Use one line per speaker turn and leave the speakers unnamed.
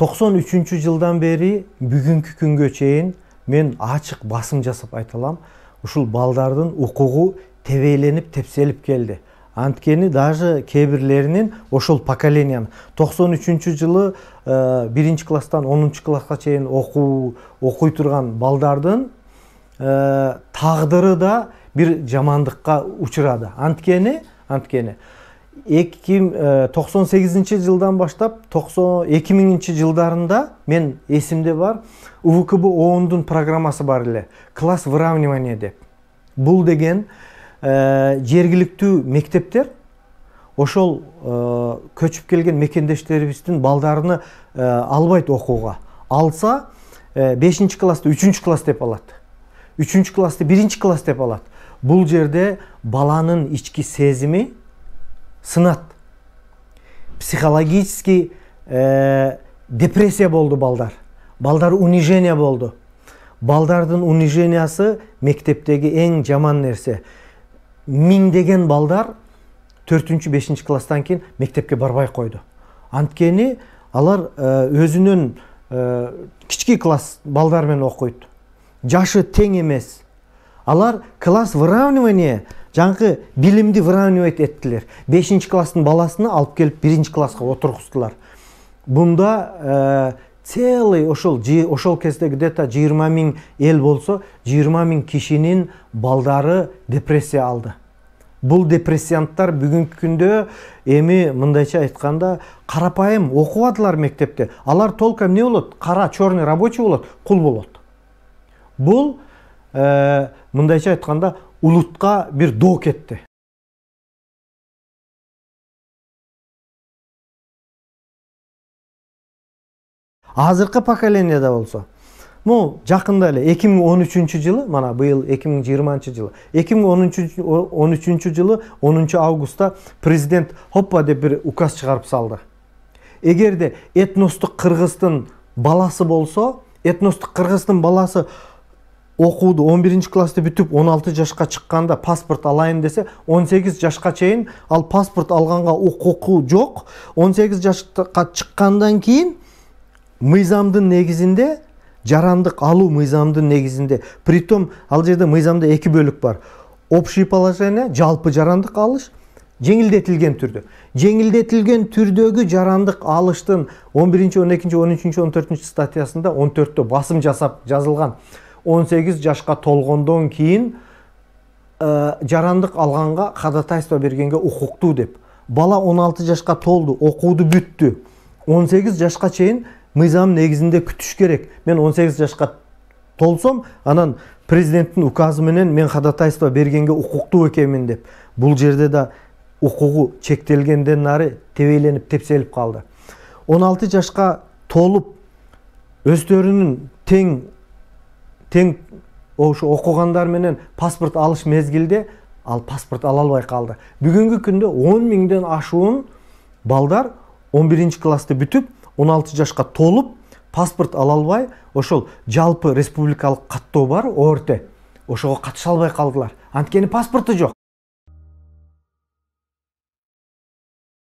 93 жылдан бери бүгүнкү күнгө чейин мен ачык басым жасап айта алам ушул балдардын укугу тебейленип тепселип келди анткени даже кээ бирлеринин ошол поколениянын токсон үчүнчү жылы биринчи класстан онунчу класска чейин окуу окуй турган балдардын тагдыры да бир жамандыкка учурады анткени анткени 98 э, жылдан баштап 2000-ші жылдарында мен есімде бар ұвықыбы оғындың программасы бар елі. Класс вырауниман деп Бұл деген э, жергілікті мектептер ошол э, көчіп келген мекендештері біздің балдарыны албайды оқуға. Алса 5-ші 3-ші деп алады. 3-ші 1-ші класты деп алады. Бұл жерде баланың ішкі сезімі Сынат, психологический ә, депрессия болды балдар балдар унижение болды балдардың унижениясы мектептегі ең жаман нәрсе деген балдар 4-5 класстан кейін мектепке барбай қойды анткени алар э, өзүнүн э, кішкі класс балдармен менен окуйт жашы тең эмес алар класс выравнивание жаңғы білімді выравнивать еттілер бешінші класстың баласына алып келіп биринчи классқа отырғыздылар бұнда ә, целый ошол ошол кезде где то жыйырма миң эл болсо жыйырма миң кишинин балдары депрессия алды бұл депрессианттар бүгінгі күнде эми мындайча айтканда карапайым окуп мектепте алар только эмне болот кара черный рабочий болот кул болот бул ә, э, мындайча айтканда ұлытқа бір до кетті. азыркы поколенияда болсо могу жакында эле эки миң он жылы мына быйыл эки миң жыйырманчы жылы эки миң он үчүнчү жылы онунчу августта президент хоппа деп бир указ шығарып салды эгерде этностук кыргыздын баласы болсо этностук кыргыздын баласы оқуды 11 классты бүтіп 16 жасқа шыққанда паспорт алайын десе 18 жасқа шейін ал паспорт алғанға құқы жоқ 18 жасқа шыққандан кейін мыйзамдың негізінде жарандық алу мыйзамдың негізінде притом ал жерде мыйзамда екі бөлік бар общий положение жалпы жарандық алыш жеңілдетілген түрде жеңілдетілген түрдегі жарандық алыштың 11 12 13 14 статьясында 14-те басым жасап жазылған 18 жашқа толғандан кейін жарандық алғанға ходатайство бергенге укуктуу деп бала 16 жашқа толды оқуды бүтті 18 жашқа чейін мыйзам негізінде күтіш керек мен 18 жашқа толсом, анан президенттің указы менен мен ходатайство бергенге укуктуу экенмин деп бұл жерде да укугу чектелгенден нары тебейленип тепселип калды 16 жашқа толып өздөрүнүн тең тең ошо окугандар менен паспорт алыш мезгилде ал паспорт ала албай калды бүгүнкү күндө он миңден ашуун балдар он биринчи классты бүтүп он алты жашка толуп паспорт ала албай ошол жалпы республикалык каттоо бар орт ошого катыша албай калдылар анткени паспорту жок